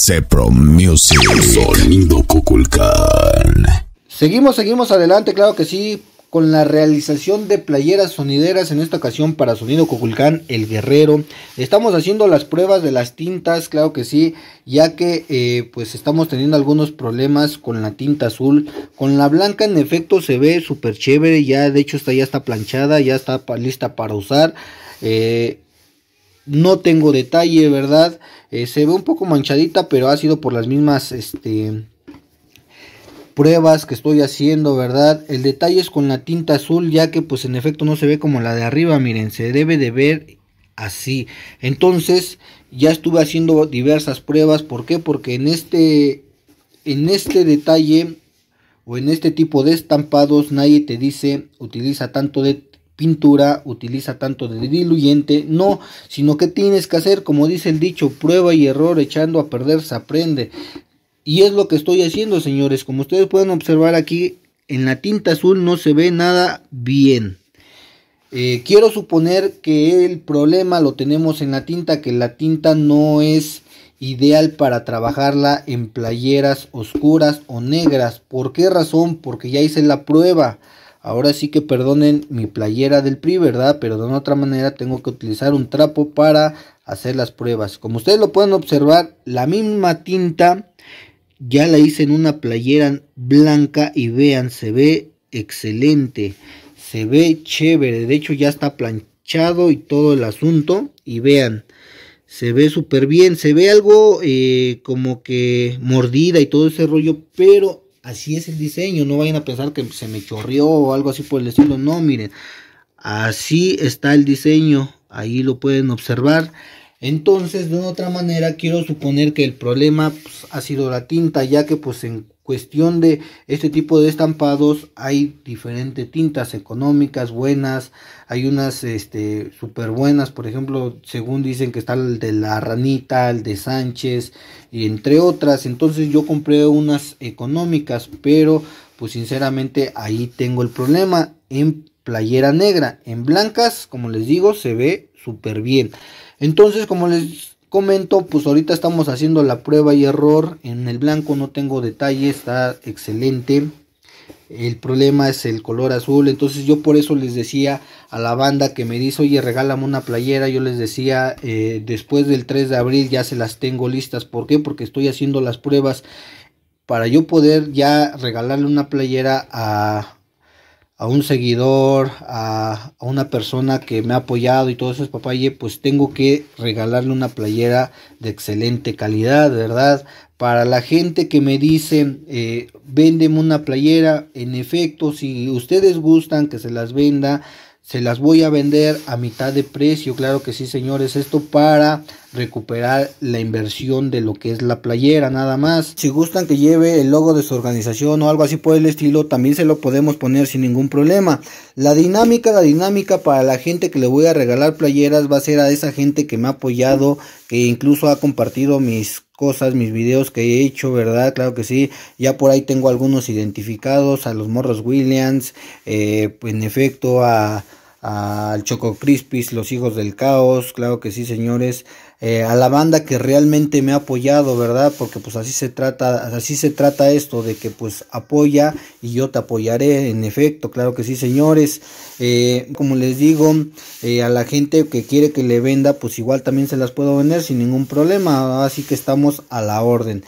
Se Music. Sonido Cuculcán. Seguimos, seguimos adelante, claro que sí, con la realización de playeras sonideras en esta ocasión para Sonido Cuculcán El Guerrero. Estamos haciendo las pruebas de las tintas, claro que sí, ya que eh, pues estamos teniendo algunos problemas con la tinta azul. Con la blanca en efecto se ve súper chévere, ya de hecho está, ya está planchada, ya está lista para usar. Eh, no tengo detalle, ¿verdad? Eh, se ve un poco manchadita, pero ha sido por las mismas este, pruebas que estoy haciendo, ¿verdad? El detalle es con la tinta azul, ya que pues en efecto no se ve como la de arriba, miren, se debe de ver así. Entonces, ya estuve haciendo diversas pruebas, ¿por qué? Porque en este, en este detalle o en este tipo de estampados nadie te dice utiliza tanto de pintura, utiliza tanto de diluyente, no, sino que tienes que hacer, como dice el dicho, prueba y error, echando a perder se aprende. Y es lo que estoy haciendo, señores, como ustedes pueden observar aquí, en la tinta azul no se ve nada bien. Eh, quiero suponer que el problema lo tenemos en la tinta, que la tinta no es ideal para trabajarla en playeras oscuras o negras. ¿Por qué razón? Porque ya hice la prueba. Ahora sí que perdonen mi playera del PRI, ¿verdad? Pero de otra manera tengo que utilizar un trapo para hacer las pruebas. Como ustedes lo pueden observar, la misma tinta ya la hice en una playera blanca y vean, se ve excelente, se ve chévere. De hecho ya está planchado y todo el asunto y vean se ve súper bien, se ve algo eh, como que mordida y todo ese rollo, pero así es el diseño, no vayan a pensar que se me chorrió o algo así por el estilo, no, miren, así está el diseño, ahí lo pueden observar. Entonces, de otra manera, quiero suponer que el problema pues, ha sido la tinta, ya que pues en cuestión de este tipo de estampados hay diferentes tintas económicas buenas, hay unas este super buenas, por ejemplo, según dicen que está el de la ranita, el de Sánchez y entre otras. Entonces, yo compré unas económicas, pero pues sinceramente ahí tengo el problema. En playera negra. En blancas, como les digo, se ve súper bien. Entonces, como les comento, pues ahorita estamos haciendo la prueba y error. En el blanco no tengo detalle, está excelente. El problema es el color azul. Entonces yo por eso les decía a la banda que me dice, oye, regálame una playera. Yo les decía, eh, después del 3 de abril ya se las tengo listas. ¿Por qué? Porque estoy haciendo las pruebas para yo poder ya regalarle una playera a a un seguidor, a, una persona que me ha apoyado y todo eso papá, papaye, pues tengo que regalarle una playera de excelente calidad, ¿verdad? Para la gente que me dice, eh, véndeme una playera, en efecto, si ustedes gustan que se las venda, se las voy a vender a mitad de precio, claro que sí señores, esto para recuperar la inversión de lo que es la playera nada más. Si gustan que lleve el logo de su organización o algo así por el estilo, también se lo podemos poner sin ningún problema. La dinámica, la dinámica para la gente que le voy a regalar playeras va a ser a esa gente que me ha apoyado, que incluso ha compartido mis cosas, mis videos que he hecho, ¿verdad? Claro que sí. Ya por ahí tengo algunos identificados, a los Morros Williams, eh, en efecto a al Choco Crispis, los hijos del caos, claro que sí, señores, eh, a la banda que realmente me ha apoyado, ¿verdad? Porque pues así se trata, así se trata esto, de que pues apoya y yo te apoyaré, en efecto, claro que sí, señores. Eh, como les digo, eh, a la gente que quiere que le venda, pues igual también se las puedo vender sin ningún problema, así que estamos a la orden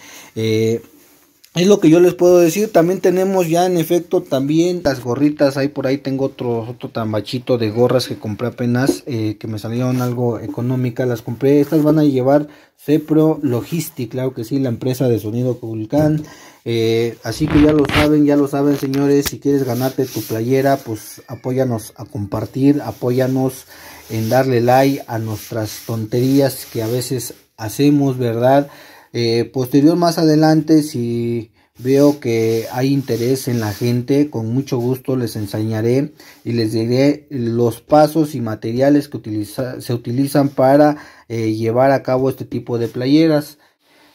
es lo que yo les puedo decir. También tenemos ya en efecto también las gorritas. Ahí por ahí tengo otro, otro tambachito de gorras que compré apenas, eh, que me salieron algo económicas. Las compré. Estas van a llevar Cepro Logistic, claro que sí, la empresa de sonido Vulcán. Eh, así que ya lo saben, ya lo saben señores. Si quieres ganarte tu playera, pues apóyanos a compartir, apóyanos en darle like a nuestras tonterías que a veces hacemos, ¿verdad? Eh, posterior más adelante, si veo que hay interés en la gente, con mucho gusto les enseñaré y les diré los pasos y materiales que se utilizan para eh, llevar a cabo este tipo de playeras.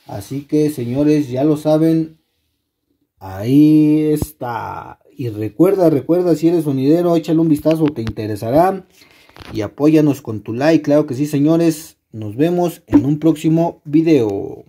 Así que señores, ya lo saben, ahí está. Y recuerda, recuerda, si eres sonidero, échale un vistazo, te interesará. Y apóyanos con tu like, claro que sí, señores. Nos vemos en un próximo video.